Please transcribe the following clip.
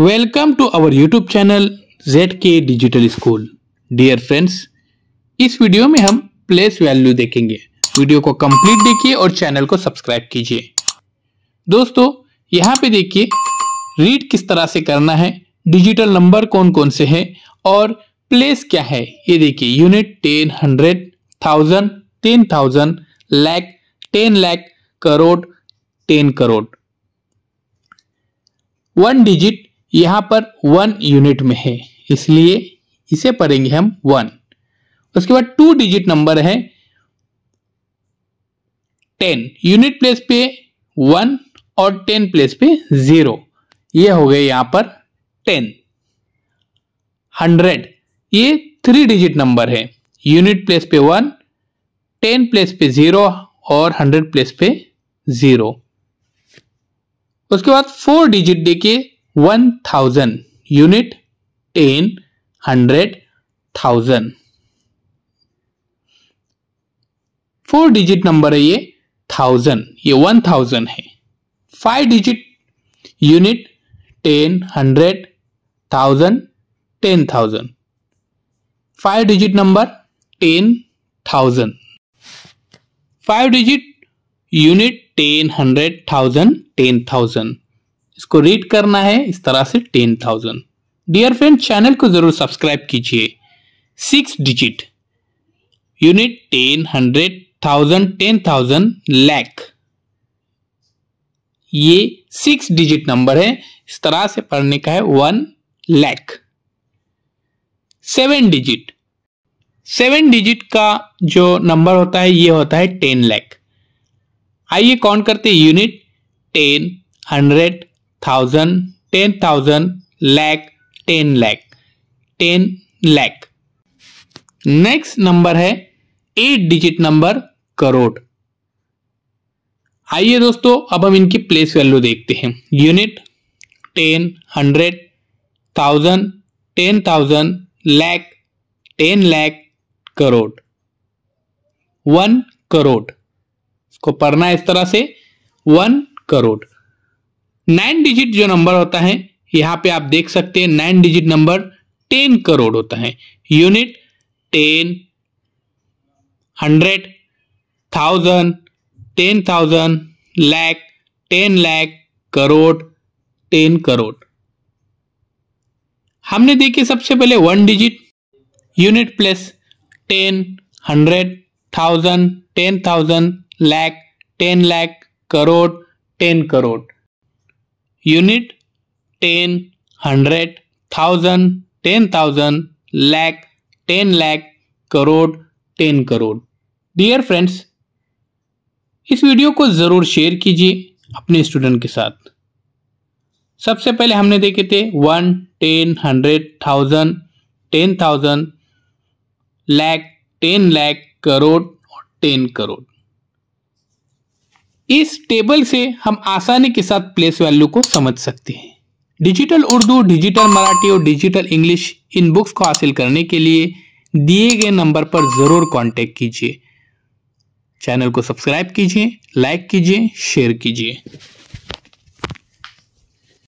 welcome to our YouTube channel Z K digital school dear friends इस video में हम place value देखेंगे video को कंप्लीट देखिए और चैनल को सब्सक्राइब कीजिए दोस्तों यहाँ पे देखिए रीड किस तरह से करना है डिजिटल नंबर कौन कौन से हैं और प्लेस क्या है ये देखिए unit ten hundred thousand ten thousand lakh ten lakh crore ten crore one digit यहाँ पर वन यूनिट में है इसलिए इसे पढ़ेंगे हम वन उसके बाद टू डिजिट नंबर है टेन यूनिट प्लेस पे वन और टेन प्लेस पे जीरो ये हो गए यहां पर टेन हंड्रेड ये थ्री डिजिट नंबर है यूनिट प्लेस पे वन टेन प्लेस पे जीरो और हंड्रेड प्लेस पे जीरो उसके बाद फोर डिजिट देखिए one thousand unit ten hundred thousand four digit number है ये थाउजेंड ये वन थाउजेंड है five digit unit ten hundred thousand ten thousand five digit number ten thousand five digit unit ten hundred thousand ten thousand इसको read करना है इस तरह से ten thousand dear friend channel को जरूर सब्सक्राइब कीजिए six digit unit ten hundred thousand ten thousand lakh ये सिक्स डिजिट नंबर है इस तरह से पढ़ने का है one lakh seven digit seven digit का जो नंबर होता है ये होता है टेन लैख आइए काउंट करते unit ten hundred thousand ten thousand lakh ten lakh ten lakh next number है एट डिजिट नंबर करोड़ आइए दोस्तों अब हम इनकी प्लेस वैल्यू देखते हैं unit ten hundred thousand ten thousand lakh ten lakh crore one crore इसको पढ़ना इस तरह से वन करोड़ नाइन डिजिट जो नंबर होता है यहाँ पे आप देख सकते हैं nine digit number ten crore होता है unit ten hundred thousand ten thousand lakh ten lakh crore ten crore हमने देखे सबसे पहले one digit unit plus ten hundred thousand ten thousand lakh ten lakh crore ten crore unit ten hundred thousand ten thousand lakh ten lakh crore ten crore dear friends इस video को ज़रूर share कीजिए अपने student के साथ सबसे पहले हमने देखे थे one ten hundred thousand ten thousand lakh ten lakh crore और टेन करोड़ इस टेबल से हम आसानी के साथ प्लेस वैल्यू को समझ सकते हैं डिजिटल उर्दू डिजिटल मराठी और डिजिटल इंग्लिश इन बुक्स को हासिल करने के लिए दिए गए नंबर पर ज़रूर कांटेक्ट कीजिए चैनल को सब्सक्राइब कीजिए लाइक कीजिए शेयर कीजिए